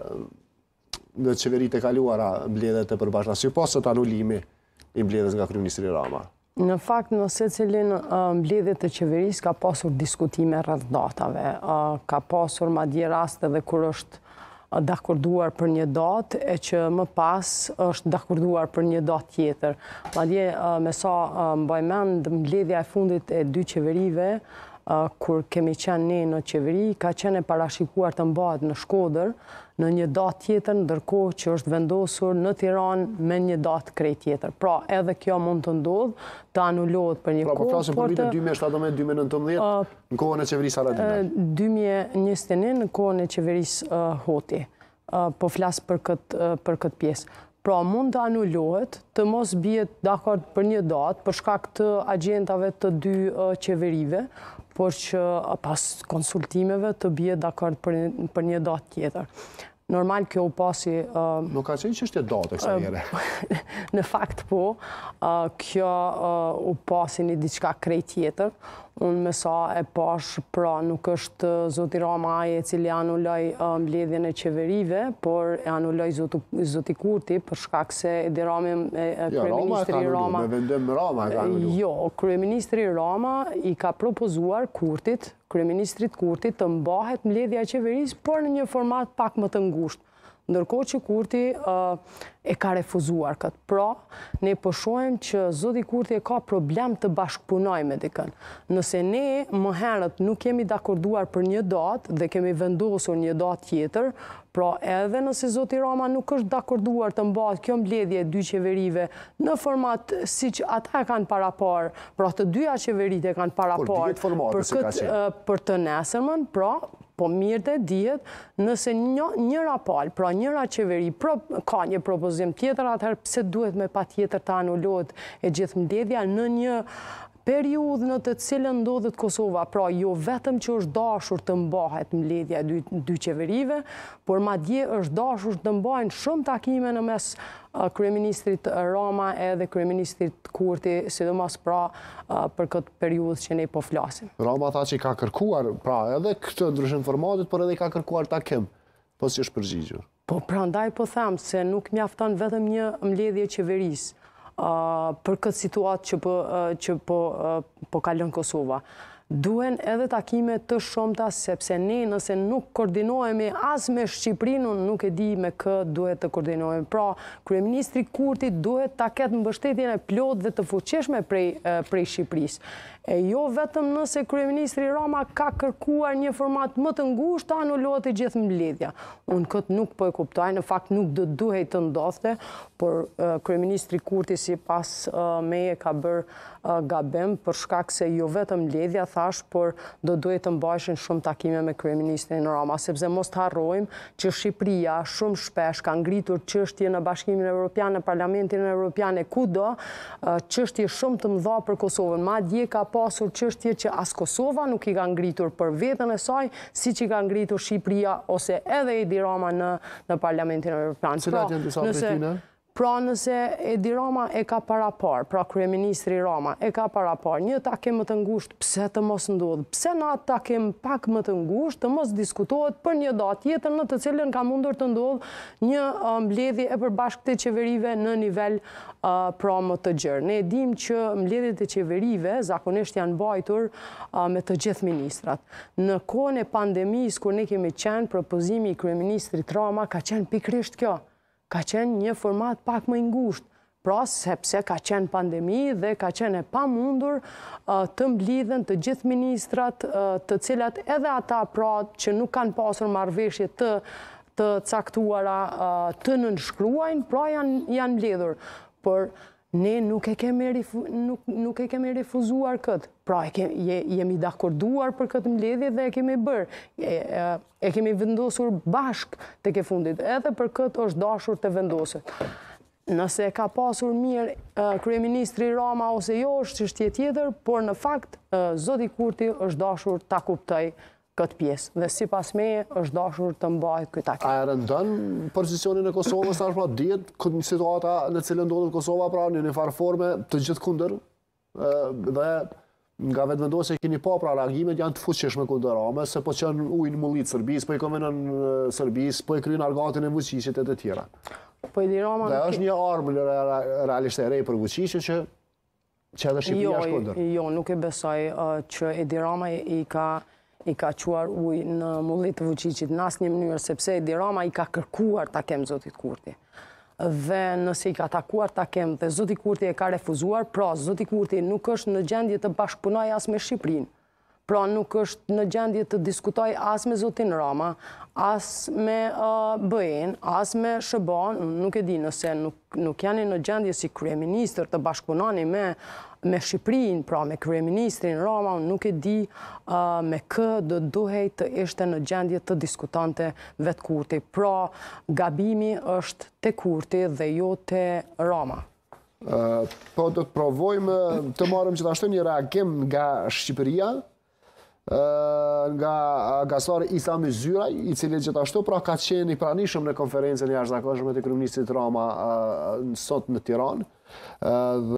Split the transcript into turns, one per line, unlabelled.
në qeverit e kaluara mbledhet e përbashna, si posë të anulimi i mbledhet nga Kryministri Rama?
Në fakt, nëse cilin mbledhet të qeveris ka pasur diskutime rrëdhë datave, ka pasur ma dje raste dhe kur është dakurduar për një datë, e që më pas është dakurduar për një datë tjetër. Ma dje, me sa mbajmen, mbledhja e fundit e dy qeverive, kur kemi qenë ne në qeveri, ka qenë e parashikuar të mbahet në Shkodër në një datë tjetër, ndërko që është vendosur në Tiran me një datë krej tjetër. Pra, edhe kjo mund të ndodhë, të anullohet për një pra, po kohë. Pra, për të asëm
2017-2019, në kohën e qeverisë Aradina?
2021, në kohën e qeverisë Hoti, po flasë për këtë pjesë. Pra, mund të anullohet, të mos bjetë dakord për një datë, për shkak të të dy qeverive, por që pas konsultimeve të bje dakord për një datë tjetër. Normal kjo u pasi... Nuk ka qenë që është e datë kësa njëre? Në fakt po, kjo u pasi një diçka krej tjetër. Unë me sa e pash pra nuk është zoti Rama aje cili anulloj mbledhjen e qeverive, por e anulloj zoti Kurti për shkak se edhe Rama e kreministri Rama... Jo, Kryeministri Rama i ka propozuar Kurtit kryeministrit Kurti të mbahet mledhja qeverisë, por në një format pak më të ngushtë. Ndërkohë që Kurti e ka refuzuar këtë pra, ne pëshojmë po që Zoti Kurti e ka problem të bashkëpunoj me dikën. Nëse ne më herët nuk kemi dakorduar për një datë dhe kemi vendosur një datë tjetër, pra edhe nëse Zoti Rama nuk është dakorduar të mbatë kjo mbledhje dy qeverive në format si që ata e kanë parapar, pra të dyja qeverite e kanë parapar për të nesërmën, pra... Po mirë të djetë, nëse njëra palë, pra njëra qeveri, ka një propozim tjetër, atëherë pëse duhet me pa tjetër të anullot e gjithë mdjedhja në një periud në të cilën ndodhët Kosova, pra jo vetëm që është dashur të mbahet mledhja dy qeverive, por ma dje është dashur të mbahen shumë takime në mes uh, Kryeministrit Rama edhe Kryeministrit Kurti, sidomas pra uh, për këtë periud që ne po flasim. Roma tha
që i ka kërkuar, pra edhe këtë ndryshim informatit, por edhe i ka kërkuar kemë, po si është përgjigjur.
Po pra ndaj po thamë se nuk mjafton vetëm një mledhje qeverisë për këtë situatë që po, po, po kalën Kosova duhen edhe takime të shumëta, sepse ne nëse nuk koordinohemi as me Shqiprinun, nuk e di me kë duhet të koordinohemi. Pra, Kryeministri Kurti duhet ta ketë mbështetjen e plot dhe të fuqeshme prej, prej Shqipris. E jo vetëm nëse Kryeministri Rama ka kërkuar një format më të ngusht, ta anullohet i gjithë mbledhja. Unë këtë nuk po e kuptoj, në fakt nuk dhe duhet të ndodhte, por Kryeministri Kurti si pas meje ka bërë gabem, për shkak se jo vetëm mbledhja, por do duhet të mbajshin shumë takime me Kryeministrin Rama, sepse mos të harrojmë që Shqipria shumë shpesh ka ngritur qështje në bashkimin e në parlamentin e e kudo, qështje shumë të mdha për Kosovën. Ma dje ka pasur qështje që asë Kosova nuk i ka ngritur për vetën e saj, si që i ka ngritur Shqipria ose edhe i dirama në parlamentin e Europian. Se pra, da të për tine? Pra nëse Edi Rama e ka para par, pra Kryeministri Rama e ka para par, një ta kemë të ngushtë, pse të mos ndodhë, pse na ta kemë pak më të ngushtë, të mos diskutohet për një datë jetër në të cilën ka mundur të ndodhë një mbledhje e përbashk të qeverive në nivel pra më të gjërë. Ne dim që mbledhje të qeverive zakonisht janë bajtur me të gjithë ministrat. Në kone pandemis, kër ne kemi qenë, propozimi i Kryeministri Rama ka qenë pikrisht kjo ka qenë një format pak më ingusht, pra sepse ka qenë pandemi dhe ka qenë e pa mundur uh, të mblidhen të gjithë ministrat uh, të cilat edhe ata pra që nuk kanë pasur marveshje të të caktuara uh, të nënshkruajnë, pra janë mledhur. Por Ne nuk e kemi refuzuar këtë, pra e kemi dakorduar për këtë mledhje dhe e kemi bërë, e kemi vendosur bashkë të ke fundit, edhe për këtë është dashur të vendosit. Nëse ka pasur mirë, Kryeministri Rama ose jo është shtje tjetër, por në fakt, Zoti Kurti është dashur ta kuptaj këtë pjesë. Dhe si pas me, është dashur të mbaj këtë akit. A e rëndën
përgjësionin e Kosovës, në është pra djetë këtë një situata në cilë ndodhët Kosova, pra një një farë forme të gjithë kunder, dhe nga vetë vendohë se kini pa pra reagimet janë të fuqeshme kunder ame, se po qënë ujnë mullit Sërbis, po i komenën Sërbis, po i kryin argatën e vëqishit e të tjera. Po i dirama... Dhe është një armë realisht e rej për vëqishit
që jo, është Jo, nuk e besoj që i ka i ka quar uj në mullit të vëqicit në asë një mënyrë, sepse Edi Rama i ka kërkuar të kemë Zotit Kurti. Dhe nësi i ka takuar të kemë dhe Zotit Kurti e ka refuzuar, pra Zotit Kurti nuk është në gjendje të bashkëpunaj asë me Shqiprinë pra nuk është në gjendje të diskutoj as me Zotin Rama, as me Bëjen, as me Shëban, nuk e di nëse nuk janë në gjendje si kreministr të bashkëpunani me me Shqiprin, pra me Kryeministrin Roma, nuk e di me kë dë duhej të ishte në gjendje të diskutante vetë kurti. Pra, gabimi është të kurti dhe jo të Roma. Po,
do të provojmë të marëm që të ashtu një reagim nga Shqipëria, nga Gasori Isa Mizyra, i cili gjithashtu pra ka qenë i pranishëm në konferencën e jashtëzakonshme të kryeministrit Roma nësot në Tiranë.